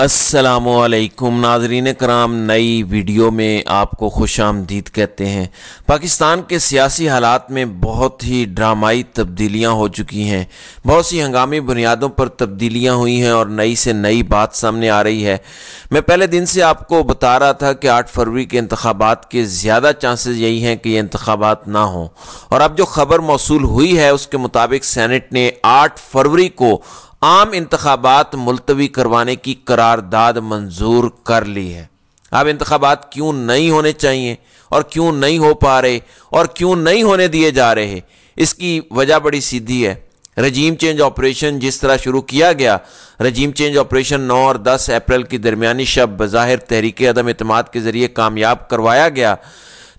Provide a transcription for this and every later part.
असलकुम नाजरीन कराम नई वीडियो में आपको खुश आमदीद कहते हैं पाकिस्तान के सियासी हालात में बहुत ही ड्रामाई तब्दीलियां हो चुकी हैं बहुत सी हंगामी बुनियादों पर तब्दीलियां हुई हैं और नई से नई बात सामने आ रही है मैं पहले दिन से आपको बता रहा था कि आठ फरवरी के इंतबात के ज़्यादा चांसेस यही हैं कि ये इंतबात ना हों और अब जो खबर मौसू हुई है उसके मुताबिक सैनट ने आठ फरवरी को आम इंतबात मुलतवी करवाने की करारदाद मंजूर कर ली है अब इंतबात क्यों नहीं होने चाहिए और क्यों नहीं हो पा रहे और क्यों नहीं होने दिए जा रहे इसकी वजह बड़ी सीधी है रजीम चेंज ऑपरेशन जिस तरह शुरू किया गया रजीम चेंज ऑपरेशन 9 और 10 अप्रैल की दरमियानी शब बज़ाहिर तहरीक अदम अतमाद के ज़रिए कामयाब करवाया गया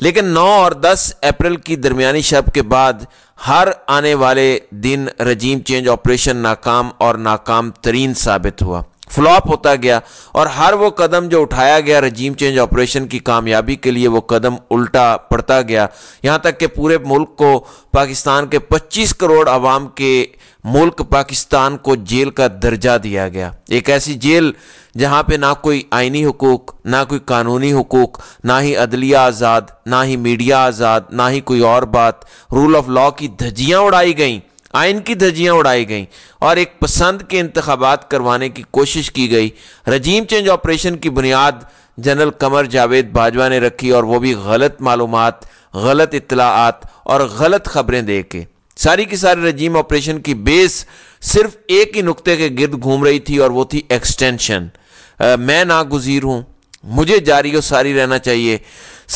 लेकिन 9 और 10 अप्रैल की दरमियानी शब के बाद हर आने वाले दिन रजीम चेंज ऑपरेशन नाकाम और नाकाम तरीन साबित हुआ फ्लॉप होता गया और हर वो कदम जो उठाया गया रजीम चेंज ऑपरेशन की कामयाबी के लिए वो कदम उल्टा पड़ता गया यहाँ तक कि पूरे मुल्क को पाकिस्तान के 25 करोड़ आवाम के मुल्क पाकिस्तान को जेल का दर्जा दिया गया एक ऐसी जेल जहाँ पे ना कोई आइनी हकूक ना कोई कानूनी हकूक ना ही अदलिया आज़ाद ना ही मीडिया आज़ाद ना ही कोई और बात रूल ऑफ लॉ की धज्जियाँ उड़ाई गईं आयन की धजियाँ उड़ाई गईं और एक पसंद के इंतबात करवाने की कोशिश की गई रजीम चेंज ऑपरेशन की बुनियाद जनरल कमर जावेद बाजवा ने रखी और वो भी गलत मालूम गलत इतलात और गलत खबरें दे के सारी की सारी रजीम ऑपरेशन की बेस सिर्फ एक ही नुक्ते के गिर्द घूम रही थी और वो थी एक्सटेंशन मैं नागुजीर हूँ मुझे जारी और सारी रहना चाहिए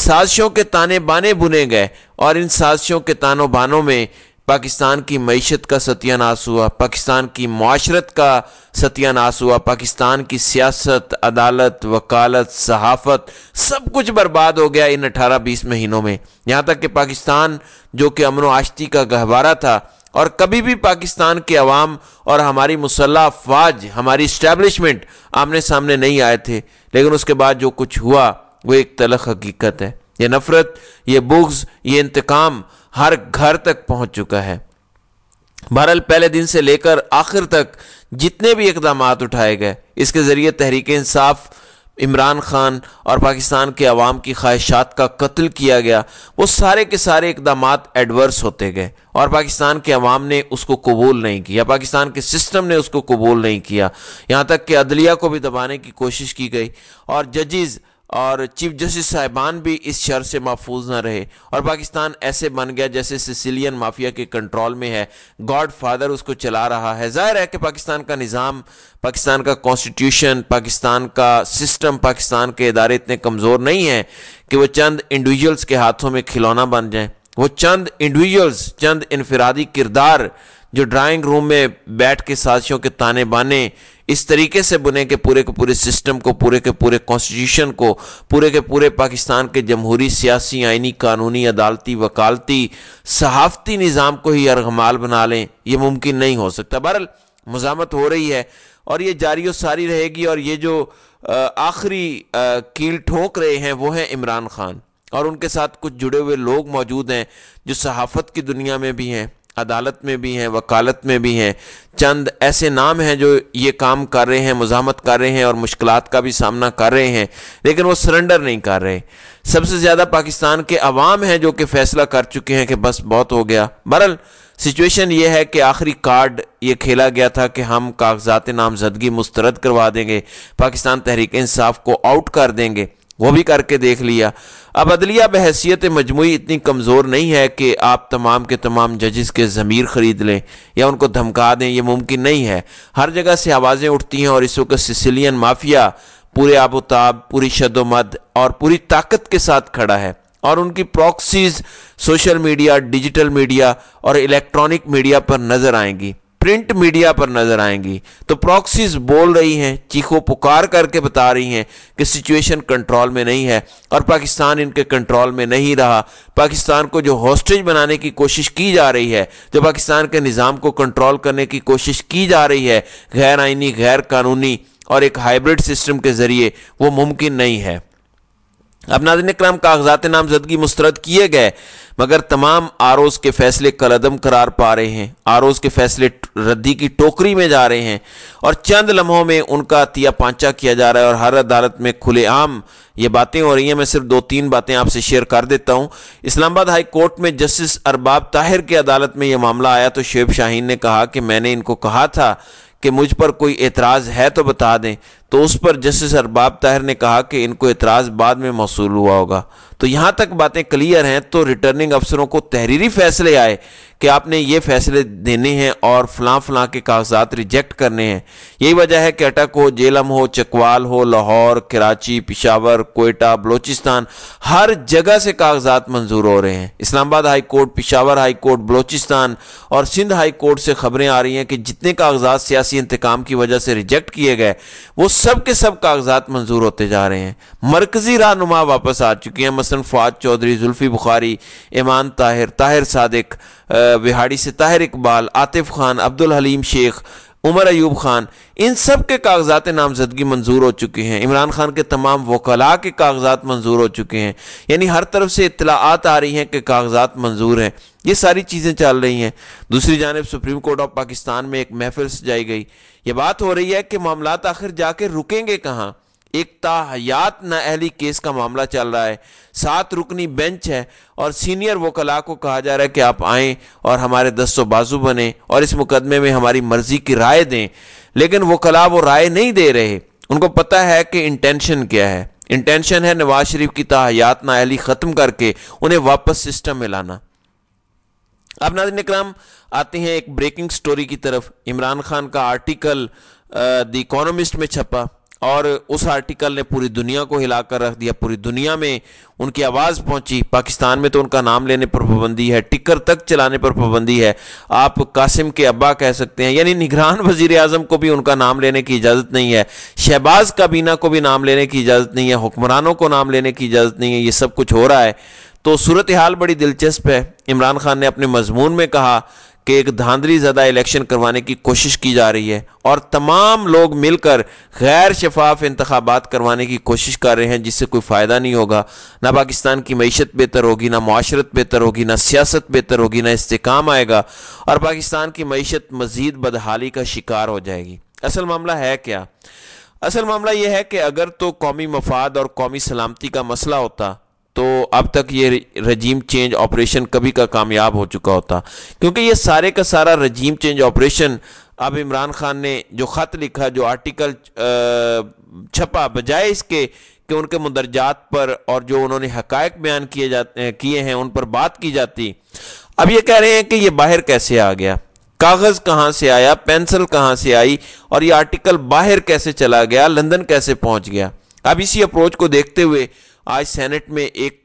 साजिशों के ताने बाने बुने गए और इन साजिशों के तानों बानों में पाकिस्तान की मीशत का सत्यानाश हुआ पाकिस्तान की माशरत का सत्यानाश हुआ पाकिस्तान की सियासत अदालत वकालत सहाफत सब कुछ बर्बाद हो गया इन अठारह बीस महीनों में यहाँ तक कि पाकिस्तान जो कि अमन आश्ती का गहवारा था और कभी भी पाकिस्तान के अवाम और हमारी मुसल्ह अफवाज हमारी इस्टेबलिशमेंट आमने सामने नहीं आए थे लेकिन उसके बाद जो कुछ हुआ वो एक तलख हकीकत है ये नफ़रत ये बुग्ज ये इंतकाम हर घर तक पहुंच चुका है बहरहाल पहले दिन से लेकर आखिर तक जितने भी इकदाम उठाए गए इसके ज़रिए तहरीक इंसाफ इमरान खान और पाकिस्तान के अवाम की ख्वाहिशात का कत्ल किया गया वो सारे के सारे इकदाम एडवर्स होते गए और पाकिस्तान के अवाम ने उसको कबूल नहीं किया पाकिस्तान के सिस्टम ने उसको कबूल नहीं किया यहाँ तक कि अदलिया को भी दबाने की कोशिश की गई और जजेज़ और चीफ जस्टिस साहिबान भी इस शर से महफूज ना रहे और पाकिस्तान ऐसे बन गया जैसे सिसिलियन माफिया के कंट्रोल में है गॉड फादर उसको चला रहा है जाहिर है कि पाकिस्तान का निज़ाम पाकिस्तान का कॉन्स्टिट्यूशन पाकिस्तान का सिस्टम पाकिस्तान के इदारे इतने कमज़ोर नहीं हैं कि वो चंद इंडिविजुअल्स के हाथों में खिलौना बन जाएँ वो चंद इंडिविजुअल्स चंद इनफरादी किरदार जो ड्राइंग रूम में बैठ के साथियों के ताने बाने इस तरीके से बुने के पूरे के पूरे सिस्टम को पूरे के पूरे कॉन्स्टिट्यूशन को पूरे के पूरे पाकिस्तान के जमहूरी सियासी आइनी कानूनी अदालती वकालती सहाफ़ती निज़ाम को ही यरगमाल बना लें यह मुमकिन नहीं हो सकता बहरल मजामत हो रही है और ये जारी सारी रहेगी और ये जो आखिरी कील ठोक रहे हैं वो हैं इमरान खान और उनके साथ कुछ जुड़े हुए लोग मौजूद हैं जो सहाफ़त की दुनिया में भी हैं अदालत में भी हैं वकालत में भी हैं चंद ऐसे नाम हैं जो ये काम कर रहे हैं मुजामत कर रहे हैं और मुश्किल का भी सामना कर रहे हैं लेकिन वो सरेंडर नहीं कर रहे सबसे ज़्यादा पाकिस्तान के अवाम हैं जो कि फ़ैसला कर चुके हैं कि बस बहुत हो गया बहरल सिचुएशन ये है कि आखिरी कार्ड ये खेला गया था कि हम कागजात नामजदगी मुस्तरद करवा देंगे पाकिस्तान तहरीक इंसाफ को आउट कर देंगे वो भी करके देख लिया अब अदलिया बहसीत मजमू इतनी कमज़ोर नहीं है कि आप तमाम के तमाम जजिस के ज़मीर ख़रीद लें या उनको धमका दें ये मुमकिन नहीं है हर जगह से आवाज़ें उठती हैं और इस वक्त सिसिलियन माफिया पूरे आबोताब पूरी शदोमद और पूरी ताकत के साथ खड़ा है और उनकी proxies social media digital media और इलेक्ट्रॉनिक मीडिया पर नज़र आएंगी प्रिंट मीडिया पर नजर आएंगी तो प्रॉक्सीज बोल रही हैं चीखों पुकार करके बता रही हैं कि सिचुएशन कंट्रोल में नहीं है और पाकिस्तान इनके कंट्रोल में नहीं रहा पाकिस्तान को जो हॉस्टेज बनाने की कोशिश की जा रही है जो पाकिस्तान के निज़ाम को कंट्रोल करने की कोशिश की जा रही है गैर आइनी गैर कानूनी और एक हाइब्रिड सिस्टम के ज़रिए वो मुमकिन नहीं है अब नाजन कराम कागजात नामजदगी मुस्तरद किए गए मगर तमाम आर ओज़ के फैसले कलदम करार पा रहे हैं आर ओज़ के फैसले रद्दी की टोकरी में जा रहे हैं और चंद लम्हों में उनका अतिया पांचा किया जा रहा है और हर अदालत में खुलेआम ये बातें हो रही हैं मैं सिर्फ दो तीन बातें आपसे शेयर कर देता हूँ इस्लामाबाद हाई कोर्ट में जस्टिस अरबाब ताहिर की अदालत में यह मामला आया तो शेब शाहीन ने कहा कि मैंने इनको कहा था कि मुझ पर कोई एतराज़ है तो बता दें तो उस पर जस्टिस अरबाब ताहिर ने कहा कि इनको एतराज़ बाद में मौसू हुआ होगा तो यहाँ तक बातें क्लियर हैं तो रिटर्निंग अफसरों को तहरीरी फैसले आए कि आपने ये फैसले देने हैं और फलां फलां के कागजात रिजेक्ट करने हैं यही वजह है कि अटक हो जेलम हो चकवाल हो लाहौर कराची पिशावर कोयटा बलोचिस्तान हर जगह से कागजात मंजूर हो रहे हैं Islamabad high court Peshawar high court Balochistan और सिंध हाई कोर्ट से खबरें आ रही हैं कि जितने कागजात सियासी इंतकाम की वजह से रिजेक्ट किए गए वो सब के सब कागजात मंजूर होते जा रहे हैं मरकजी रहनुमा वापस आ चुके हैं मसन फवाद चौधरी जुल्फी बुखारी ईमान ताहिर ताहिर सादिक बिहाड़ी से ताहिर इकबाल आतिफ खान अब्दुल हलीम शेख उमर अयूब खान इन सब के कागजात नामजदगी मंजूर हो चुके हैं इमरान खान के तमाम वकला के कागजात मंजूर हो चुके हैं यानी हर तरफ से इतलात आ रही हैं कि कागजात मंजूर हैं ये सारी चीज़ें चल रही हैं दूसरी जानब सुप्रीम कोर्ट ऑफ पाकिस्तान में एक महफिल सजाई गई ये बात हो रही है कि मामला आखिर जाके रुकेंगे कहाँ एक ताहयात अहली केस का मामला चल रहा है सात रुकनी बेंच है और सीनियर वकला को कहा जा रहा है कि आप आएँ और हमारे दस्तों बाजू बने और इस मुकदमे में हमारी मर्जी की राय दें लेकिन वकला वो राय नहीं दे रहे उनको पता है कि इंटेंशन क्या है इंटेंशन है नवाज शरीफ की ताहयात अहली ख़त्म करके उन्हें वापस सिस्टम में लाना अब नाजिन इक्राम आते हैं एक ब्रेकिंग स्टोरी की तरफ इमरान खान का आर्टिकल द इकोनॉमिस्ट में छपा और उस आर्टिकल ने पूरी दुनिया को हिलाकर रख दिया पूरी दुनिया में उनकी आवाज़ पहुंची पाकिस्तान में तो उनका नाम लेने पर पाबंदी है टिकर तक चलाने पर पाबंदी है आप कासिम के अब्बा कह सकते हैं यानी निगरान वजीर अजम को भी उनका नाम लेने की इजाज़त नहीं है शहबाज काबीना को भी नाम लेने की इजाज़त नहीं है हुक्मरानों को नाम लेने की इजाज़त नहीं है ये सब कुछ हो रहा है तो सूरत हाल बड़ी दिलचस्प है इमरान खान ने अपने मजमून में कहा कि एक धांधली ज़दा इलेक्शन करवाने की कोशिश की जा रही है और तमाम लोग मिलकर गैर शफाफ इंतबात करवाने की कोशिश कर रहे हैं जिससे कोई फ़ायदा नहीं होगा ना पाकिस्तान की मीशत बेहतर होगी ना माशरत बेहतर होगी ना सियासत बेहतर होगी ना इसकाम आएगा और पाकिस्तान की मीशत मज़ीद बदहाली का शिकार हो जाएगी असल मामला है क्या असल मामला यह है कि अगर तो कौमी मफाद और कौमी सलामती का मसला होता तो अब तक ये रजीम चेंज ऑपरेशन कभी का कामयाब हो चुका होता क्योंकि ये सारे का सारा रजीम चेंज ऑपरेशन अब इमरान खान ने जो ख़त लिखा जो आर्टिकल छपा बजाय इसके कि उनके मंदरजात पर और जो उन्होंने हकायक बयान किए जाते किए हैं उन पर बात की जाती अब ये कह रहे हैं कि ये बाहर कैसे आ गया कागज़ कहाँ से आया पेंसिल कहाँ से आई और ये आर्टिकल बाहर कैसे चला गया लंदन कैसे पहुँच गया अब इसी अप्रोच को देखते हुए आज सेनेट में एक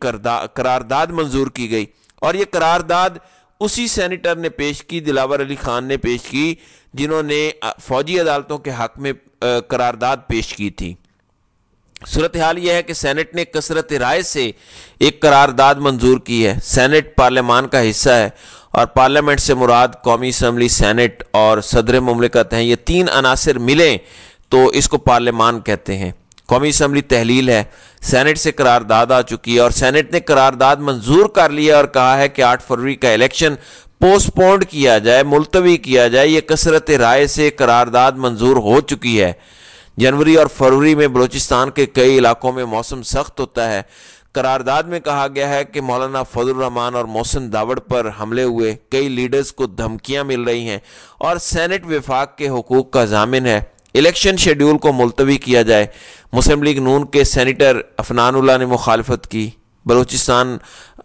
करारदाद मंजूर की गई और ये करारदाद उसी सेनेटर ने पेश की दिलावर अली खान ने पेश की जिन्होंने फौजी अदालतों के हक में करारदाद पेश की थी सूरत हाल यह है कि सेनेट ने कसरत राय से एक करारदाद मंजूर की है सेनेट पार्लियामान का हिस्सा है और पार्लियामेंट से मुराद कौमी असम्बली सेनेट और सदर ममलिकत हैं ये तीन अनासर मिलें तो इसको पार्लियामान कहते हैं कौमी असम्बली तहलील है सैनेट से करारदाद आ चुकी है और सैनेट ने करारदाद मंजूर कर लिया और कहा है कि आठ फरवरी का इलेक्शन पोस्टपोन्ड किया जाए मुलतवी किया जाए ये कसरत राय से करारदाद मंजूर हो चुकी है जनवरी और फरवरी में बलूचिस्तान के कई इलाकों में मौसम सख्त होता है करारदाद में कहा गया है कि मौलाना फजलरहमान और मोहसिन दावड़ पर हमले हुए कई लीडर्स को धमकियां मिल रही हैं और सैनेट विफाक के हकूक का जामिन है इलेक्शन शेड्यूल को मुलतवी किया जाए मुस्लिम लीग नून के सैनिटर अफनानुल्ला ने मुखालफत की बलूचिस्तान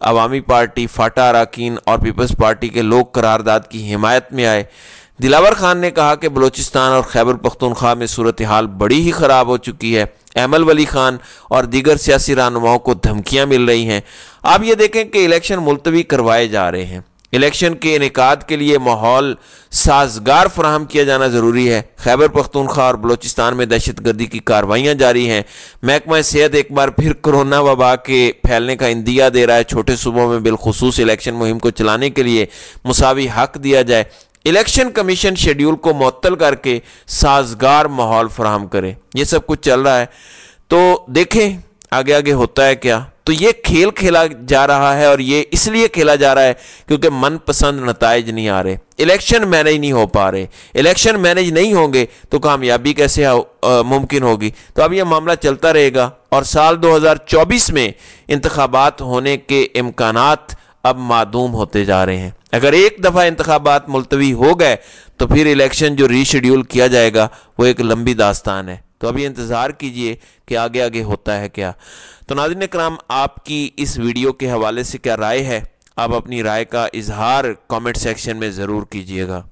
अवामी पार्टी फाटा अरकान और पीपल्स पार्टी के लोग करारदाद की हिमायत में आए दिलावर खान ने कहा कि बलूचिस्तान और खैबर पख्तनख्वा में सूरत हाल बड़ी ही ख़राब हो चुकी है एमल वली खान और दीगर सियासी रहनुमाओं को धमकियाँ मिल रही हैं आप ये देखें कि इलेक्शन मुलतवी करवाए जा रहे हैं इलेक्शन के इनका के लिए माहौल साजगार फराहम किया जाना ज़रूरी है खैबर पख्तूनख्वा और बलोचिस्तान में दहशत गर्दी की कार्रवाइयाँ जारी हैं महकमा सेहत एक बार फिर कोरोना वबा के फैलने का इंदिया दे रहा है छोटे सूबों में बिलखसूस इलेक्शन मुहिम को चलाने के लिए मसावी हक दिया जाए इलेक्शन कमीशन शेड्यूल को मअतल करके साजगार माहौल फ्राहम करे ये सब कुछ चल रहा है तो देखें आगे आगे होता है क्या तो ये खेल खेला जा रहा है और ये इसलिए खेला जा रहा है क्योंकि मनपसंद नतज नहीं आ रहे इलेक्शन मैनेज नहीं हो पा रहे इलेक्शन मैनेज नहीं होंगे तो कामयाबी कैसे मुमकिन होगी तो अब यह मामला चलता रहेगा और साल 2024 में इंतबात होने के इम्कान अब मादूम होते जा रहे हैं अगर एक दफ़ा इंतबात मुलतवी हो गए तो फिर इलेक्शन जो रीशेड्यूल किया जाएगा वो एक लंबी दास्तान है तो अभी इंतज़ार कीजिए कि आगे आगे होता है क्या तो नाजिन कराम आपकी इस वीडियो के हवाले से क्या राय है आप अपनी राय का इजहार कमेंट सेक्शन में ज़रूर कीजिएगा